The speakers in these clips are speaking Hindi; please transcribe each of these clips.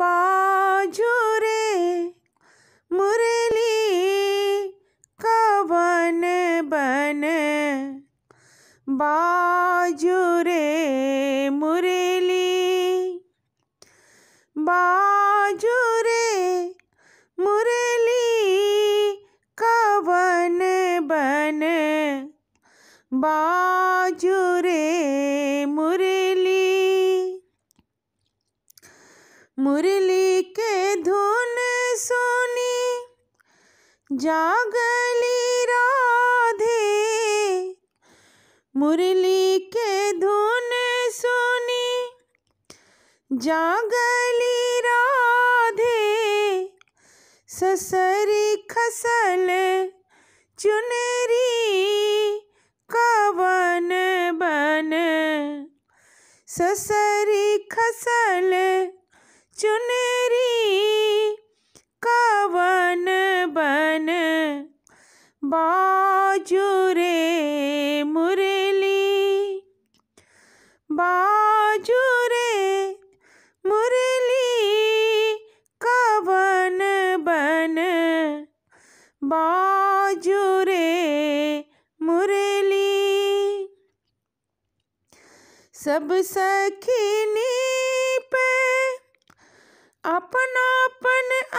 बाजुरे मुरली कवन बन बाजू रे मुरली बाजू रे मुरली कवन बन बाजुरे मुरली मुरली के धुन सुनी जागली राधे मुरली के धुन सुनी जागली राधे ससरी खसल चुनरी कवन बन ससरी चुनरी कवन बन बाजुरे मुरली बाजुरे मुरली कवन बन बाजुरे मुरली सब सखिनी अपन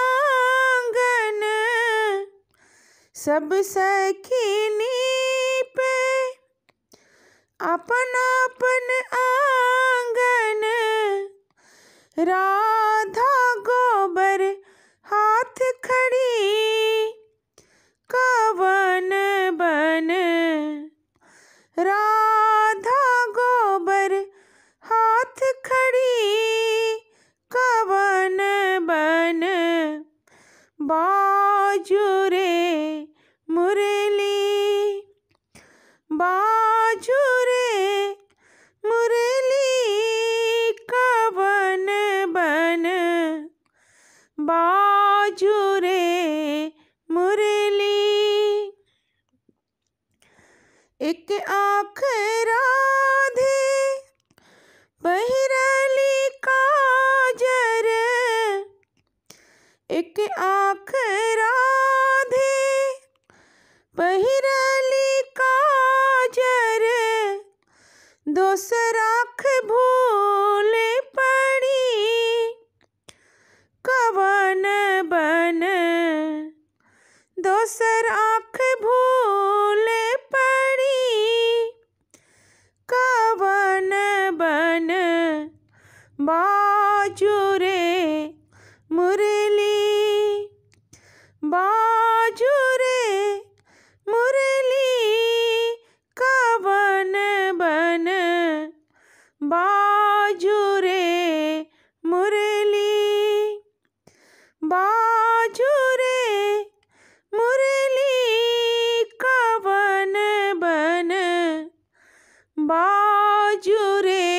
आंगन सब सखीनी पे अपन आंगन राधा बाजुरे मुरली बाजुरे मुरली कवन बन बाजुरे मुरली एक आख राधे बहरली काजर एक आख रा पहिरली काजर दोसराख भूल पड़ी कवन बन दोसर आँख भूल पड़ी कवन बन बाजुरे मुरली बाजू रे मुरली बाजू रे मुरली कवन बन बाजू रे